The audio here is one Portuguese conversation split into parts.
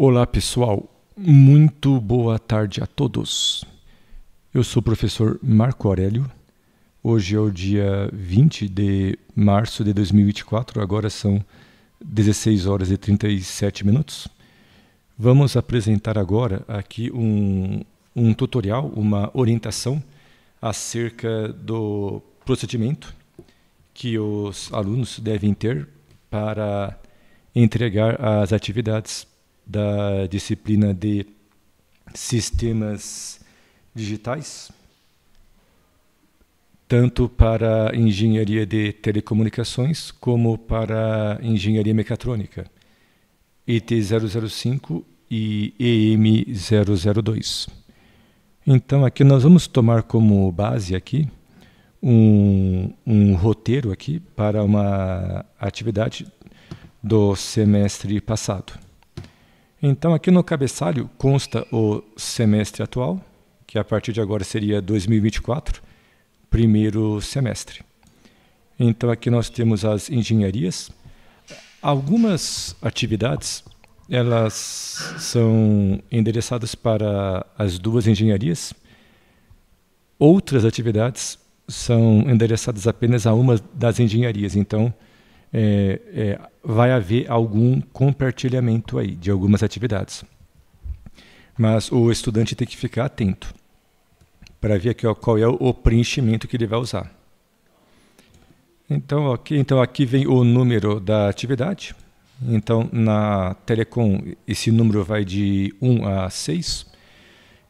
Olá pessoal, muito boa tarde a todos. Eu sou o professor Marco Aurélio. Hoje é o dia 20 de março de 2024, agora são 16 horas e 37 minutos. Vamos apresentar agora aqui um, um tutorial, uma orientação acerca do procedimento que os alunos devem ter para entregar as atividades da disciplina de sistemas digitais, tanto para engenharia de telecomunicações como para engenharia mecatrônica, ET005 e EM002. Então aqui nós vamos tomar como base aqui um, um roteiro aqui para uma atividade do semestre passado. Então, aqui no cabeçalho consta o semestre atual, que a partir de agora seria 2024, primeiro semestre. Então, aqui nós temos as engenharias. Algumas atividades elas são endereçadas para as duas engenharias. Outras atividades são endereçadas apenas a uma das engenharias. Então, é, é, vai haver algum compartilhamento aí de algumas atividades. Mas o estudante tem que ficar atento para ver aqui ó, qual é o preenchimento que ele vai usar. Então aqui, então aqui vem o número da atividade. Então na Telecom esse número vai de 1 a 6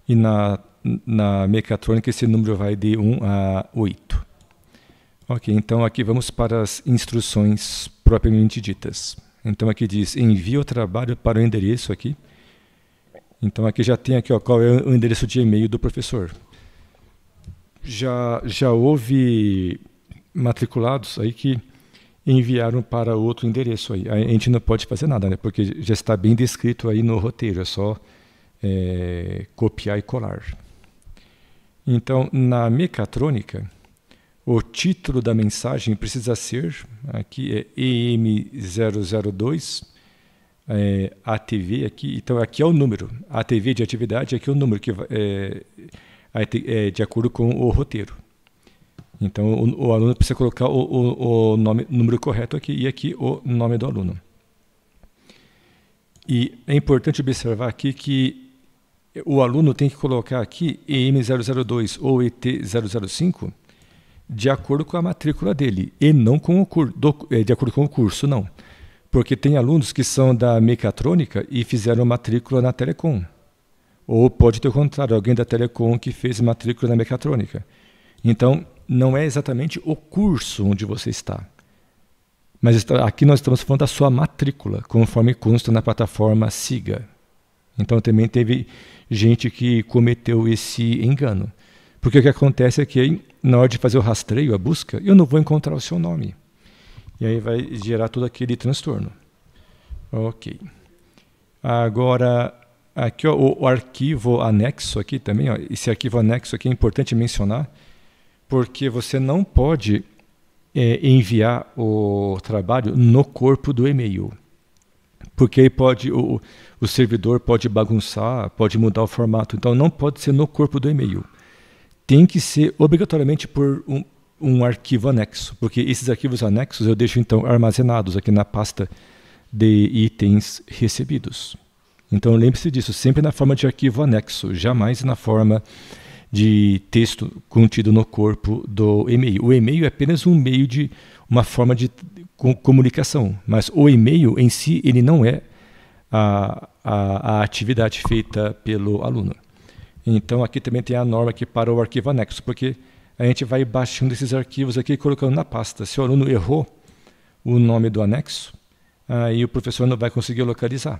e na, na mecatrônica esse número vai de 1 a 8. Ok, então aqui vamos para as instruções propriamente ditas. Então aqui diz, envia o trabalho para o endereço aqui. Então aqui já tem aqui ó, qual é o endereço de e-mail do professor. Já, já houve matriculados aí que enviaram para outro endereço aí. A gente não pode fazer nada, né? Porque já está bem descrito aí no roteiro, é só é, copiar e colar. Então, na mecatrônica, o título da mensagem precisa ser, aqui é EM002, é, ATV aqui, então aqui é o número, ATV de atividade, aqui é o número, que é, é de acordo com o roteiro. Então o, o aluno precisa colocar o, o, o nome, número correto aqui e aqui o nome do aluno. E é importante observar aqui que o aluno tem que colocar aqui EM002 ou ET005, de acordo com a matrícula dele e não com o é de acordo com o curso, não. Porque tem alunos que são da mecatrônica e fizeram matrícula na Telecom. Ou pode ter o contrário, alguém da Telecom que fez matrícula na mecatrônica. Então, não é exatamente o curso onde você está. Mas aqui nós estamos falando da sua matrícula, conforme consta na plataforma SIGA. Então também teve gente que cometeu esse engano. Porque o que acontece é que na hora de fazer o rastreio, a busca, eu não vou encontrar o seu nome. E aí vai gerar todo aquele transtorno. Ok. Agora, aqui ó, o, o, arquivo anexo aqui também, ó, esse arquivo anexo aqui é importante mencionar, porque você não pode é, enviar o trabalho no corpo do e-mail. Porque aí pode, o, o servidor pode bagunçar, pode mudar o formato. Então não pode ser no corpo do e-mail tem que ser obrigatoriamente por um, um arquivo anexo, porque esses arquivos anexos eu deixo então armazenados aqui na pasta de itens recebidos. Então lembre-se disso, sempre na forma de arquivo anexo, jamais na forma de texto contido no corpo do e-mail. O e-mail é apenas um meio de uma forma de comunicação, mas o e-mail em si ele não é a, a, a atividade feita pelo aluno. Então aqui também tem a norma que para o arquivo anexo, porque a gente vai baixando esses arquivos aqui e colocando na pasta. Se o aluno errou o nome do anexo, aí o professor não vai conseguir localizar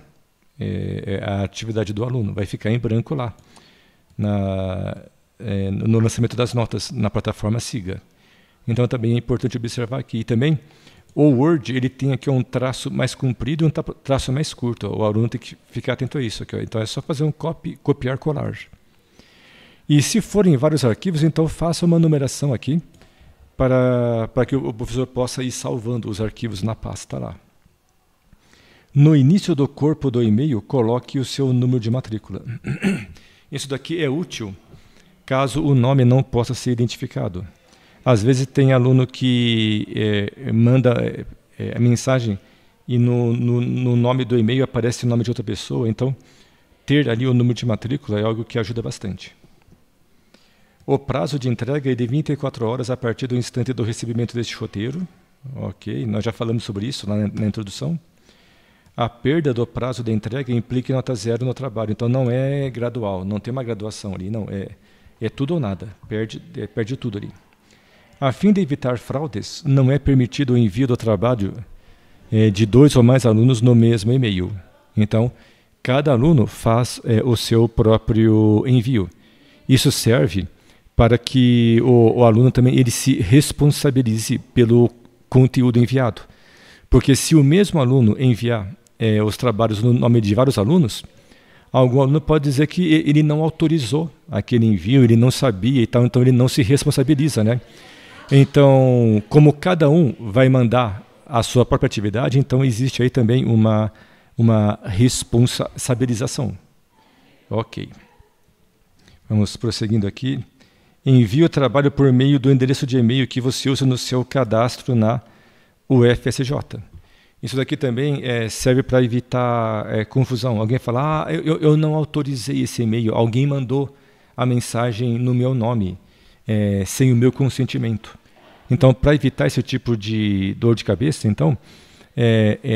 é, é a atividade do aluno, vai ficar em branco lá, na, é, no lançamento das notas na plataforma SIGA. Então também é importante observar aqui. E também o Word ele tem aqui um traço mais comprido e um traço mais curto. O aluno tem que ficar atento a isso. Aqui, ó. Então é só fazer um copy, copiar colar. E se forem vários arquivos, então faça uma numeração aqui para, para que o professor possa ir salvando os arquivos na pasta lá. No início do corpo do e-mail, coloque o seu número de matrícula. Isso daqui é útil caso o nome não possa ser identificado. Às vezes tem aluno que é, manda é, a mensagem e no, no, no nome do e-mail aparece o nome de outra pessoa, então ter ali o número de matrícula é algo que ajuda bastante. O prazo de entrega é de 24 horas a partir do instante do recebimento deste roteiro. Ok, nós já falamos sobre isso na, na introdução. A perda do prazo de entrega implica nota zero no trabalho. Então não é gradual, não tem uma graduação ali, não. É, é tudo ou nada, perde, é, perde tudo ali. A fim de evitar fraudes, não é permitido o envio do trabalho é, de dois ou mais alunos no mesmo e-mail. Então, cada aluno faz é, o seu próprio envio. Isso serve para que o, o aluno também ele se responsabilize pelo conteúdo enviado. Porque se o mesmo aluno enviar é, os trabalhos no nome de vários alunos, algum aluno pode dizer que ele não autorizou aquele envio, ele não sabia e tal, então ele não se responsabiliza, né? Então, como cada um vai mandar a sua própria atividade, então existe aí também uma uma responsabilização. OK. Vamos prosseguindo aqui. Envie o trabalho por meio do endereço de e-mail que você usa no seu cadastro na UFSJ. Isso daqui também é, serve para evitar é, confusão. Alguém fala, ah, eu, eu não autorizei esse e-mail, alguém mandou a mensagem no meu nome, é, sem o meu consentimento. Então, para evitar esse tipo de dor de cabeça, então,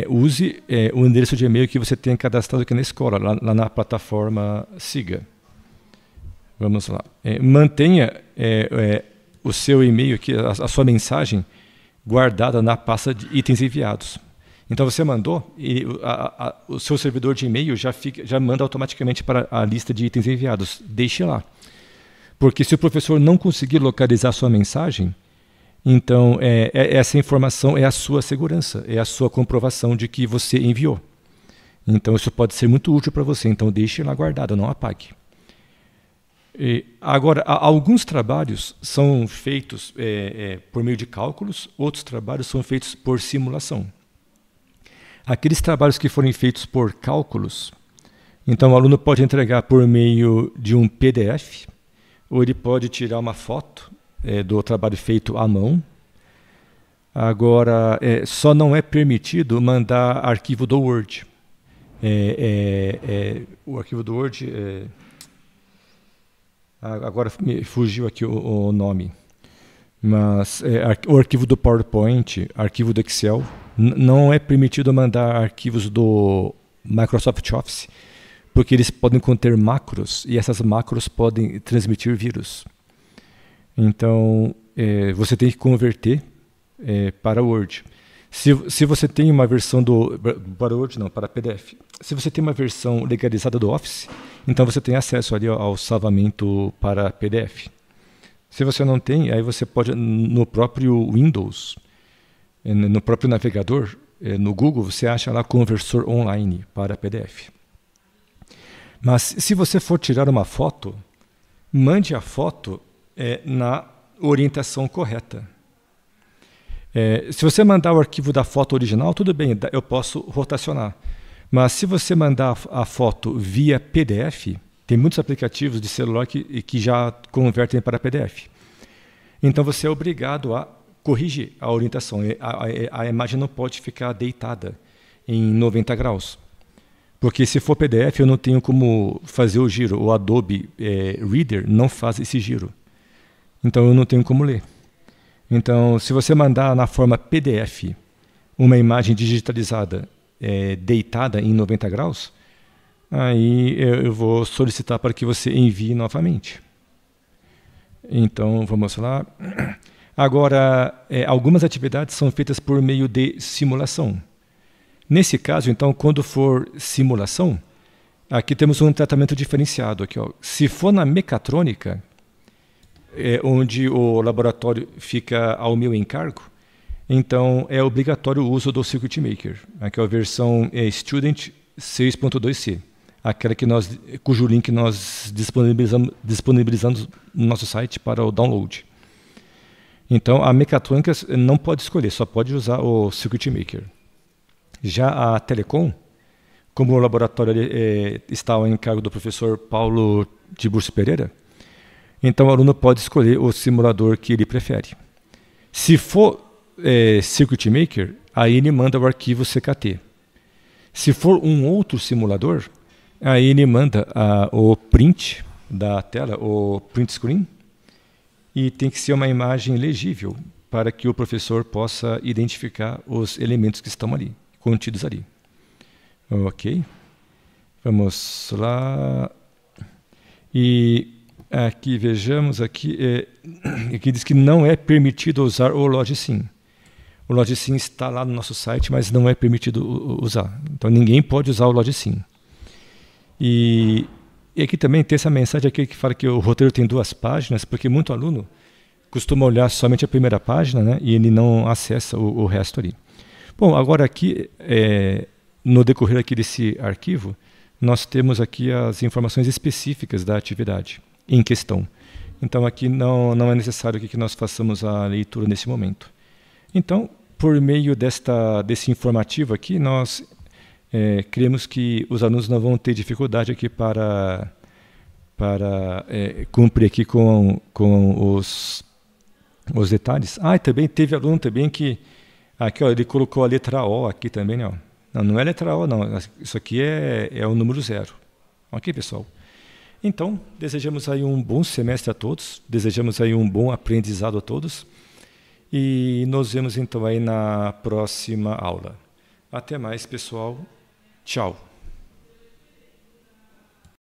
use o endereço de e-mail que você tem cadastrado aqui na escola, lá, lá na plataforma SIGA. Vamos lá. É, mantenha é, é, o seu e-mail aqui, a, a, sua mensagem guardada na pasta de itens enviados. Então você mandou e a, a, o seu servidor de e-mail já, fica, já manda automaticamente para a lista de itens enviados. Deixe lá. Porque se o professor não conseguir localizar a sua mensagem, então é, é, essa informação é a sua segurança, é a sua comprovação de que você enviou. Então isso pode ser muito útil para você, então deixe lá guardado, não apague. E, agora, alguns trabalhos são feitos é, é, por meio de cálculos, outros trabalhos são feitos por simulação. Aqueles trabalhos que forem feitos por cálculos, então o aluno pode entregar por meio de um PDF, ou ele pode tirar uma foto é, do trabalho feito à mão. Agora, é, só não é permitido mandar arquivo do Word. É, é, o arquivo do Word agora me fugiu aqui o, o nome, mas é, o arquivo do PowerPoint, arquivo do Excel, não é permitido mandar arquivos do Microsoft Office, porque eles podem conter macros e essas macros podem transmitir vírus. Então, é, você tem que converter é, para Word. Se, se você tem uma versão do. Para Word, não, para PDF. Se você tem uma versão legalizada do Office, então você tem acesso ali ao salvamento para PDF. Se você não tem, aí você pode, no próprio Windows, eh, no próprio navegador, eh, no Google, você acha lá conversor online para PDF. Mas se você for tirar uma foto, mande a foto é, na orientação correta. É, se você mandar o arquivo da foto original, tudo bem, eu posso rotacionar. Mas se você mandar a foto via PDF, tem muitos aplicativos de celular que, que já convertem para PDF. Então você é obrigado a corrigir a orientação. A, a, a imagem não pode ficar deitada em 90 graus. Porque se for PDF, eu não tenho como fazer o giro. O Adobe é, Reader não faz esse giro. Então eu não tenho como ler. Então, se você mandar na forma PDF uma imagem digitalizada é, deitada em 90 graus, aí eu, vou solicitar para que você envie novamente. Então, vamos lá. Agora, é, algumas atividades são feitas por meio de simulação. Nesse caso, então, quando for simulação, aqui temos um tratamento diferenciado. Aqui, ó. Se for na mecatrônica, é, onde o laboratório fica ao meu encargo, então é obrigatório o uso do Circuit Maker, né, que é a versão é, Student 6.2c, aquela que nós, cujo link nós disponibilizamos, disponibilizamos no nosso site para o download. Então, a mecatrônica não pode escolher, só pode usar o Circuit Maker. Já a Telecom, como o laboratório é, está ao encargo do professor Paulo Tiburcio Pereira, então o aluno pode escolher o simulador que ele prefere. Se for é, Circuit Maker, aí ele manda o arquivo CKT. Se for um outro simulador, aí ele manda a, o print da tela, o print screen, e tem que ser uma imagem legível para que o professor possa identificar os elementos que estão ali, contidos ali. Ok? Vamos lá. E Aqui vejamos aqui, é, aqui diz que não é permitido usar o Sim O Sim está lá no nosso site, mas não é permitido usar. Então ninguém pode usar o logicin. E, e aqui também tem essa mensagem aqui que fala que o roteiro tem duas páginas, porque muito aluno costuma olhar somente a primeira página, né, e ele não acessa o, o resto ali. Bom, agora aqui é, no decorrer aqui desse arquivo, nós temos aqui as informações específicas da atividade em questão. Então aqui não, não é necessário que nós façamos a leitura nesse momento. Então, por meio desta, desse informativo aqui, nós é, cremos que os alunos não vão ter dificuldade aqui para, para é, cumprir aqui com, com os, os detalhes. Ah, e também teve aluno também que, aqui ó, ele colocou a letra O aqui também, ó. Não, não é letra O não, isso aqui é, é o número zero. Ok, pessoal? Então, desejamos aí um bom semestre a todos, desejamos aí um bom aprendizado a todos e nos vemos então aí na próxima aula. Até mais, pessoal. Tchau.